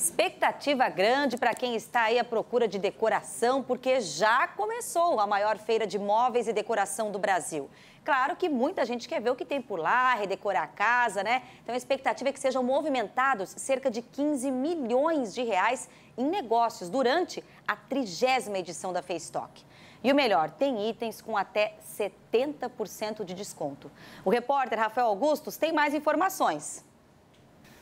Expectativa grande para quem está aí à procura de decoração, porque já começou a maior feira de móveis e decoração do Brasil. Claro que muita gente quer ver o que tem por lá, redecorar a casa, né? Então a expectativa é que sejam movimentados cerca de 15 milhões de reais em negócios durante a trigésima edição da Feistock. E o melhor, tem itens com até 70% de desconto. O repórter Rafael Augustos tem mais informações.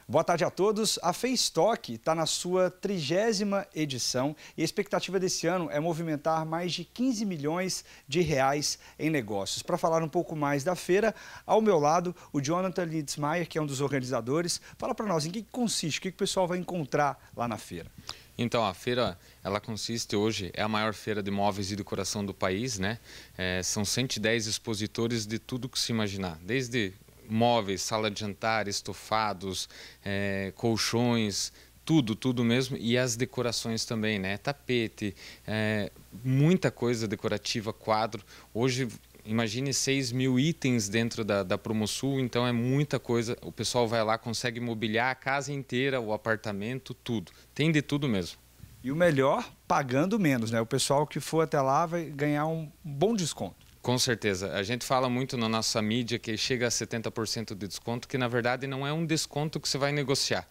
Boa tarde a todos. A Stock está na sua trigésima edição e a expectativa desse ano é movimentar mais de 15 milhões de reais em negócios. Para falar um pouco mais da feira, ao meu lado, o Jonathan Litzmaier, que é um dos organizadores. Fala para nós em que consiste, o que o pessoal vai encontrar lá na feira. Então, a feira, ela consiste hoje, é a maior feira de móveis e decoração do país, né? É, são 110 expositores de tudo que se imaginar, desde móveis, sala de jantar, estofados, é, colchões, tudo, tudo mesmo. E as decorações também, né? Tapete, é, muita coisa decorativa, quadro. Hoje, imagine 6 mil itens dentro da, da Promosul, então é muita coisa. O pessoal vai lá, consegue mobiliar a casa inteira, o apartamento, tudo. Tem de tudo mesmo. E o melhor, pagando menos, né? O pessoal que for até lá vai ganhar um bom desconto. Com certeza. A gente fala muito na nossa mídia que chega a 70% de desconto, que na verdade não é um desconto que você vai negociar.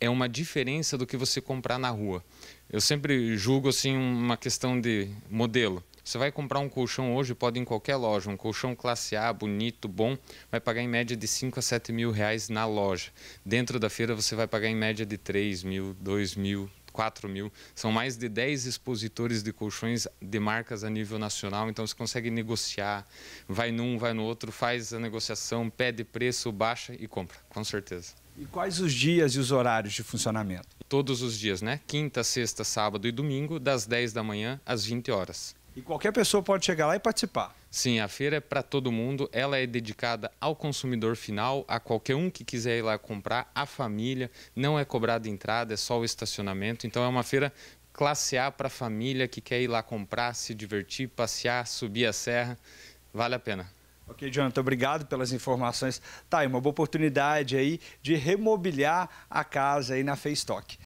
É uma diferença do que você comprar na rua. Eu sempre julgo assim uma questão de modelo. Você vai comprar um colchão hoje, pode ir em qualquer loja, um colchão classe A, bonito, bom, vai pagar em média de 5 a 7 mil reais na loja. Dentro da feira você vai pagar em média de 3 mil, 2 mil, 4 mil. São mais de 10 expositores de colchões de marcas a nível nacional, então você consegue negociar, vai num, vai no outro, faz a negociação, pede preço, baixa e compra, com certeza. E quais os dias e os horários de funcionamento? Todos os dias, né? Quinta, sexta, sábado e domingo, das 10 da manhã às 20 horas. E qualquer pessoa pode chegar lá e participar. Sim, a feira é para todo mundo. Ela é dedicada ao consumidor final, a qualquer um que quiser ir lá comprar, a família. Não é cobrada entrada, é só o estacionamento. Então é uma feira classe A para a família que quer ir lá comprar, se divertir, passear, subir a serra. Vale a pena. Ok, Jonathan, obrigado pelas informações. Tá aí, uma boa oportunidade aí de remobiliar a casa aí na Feistock.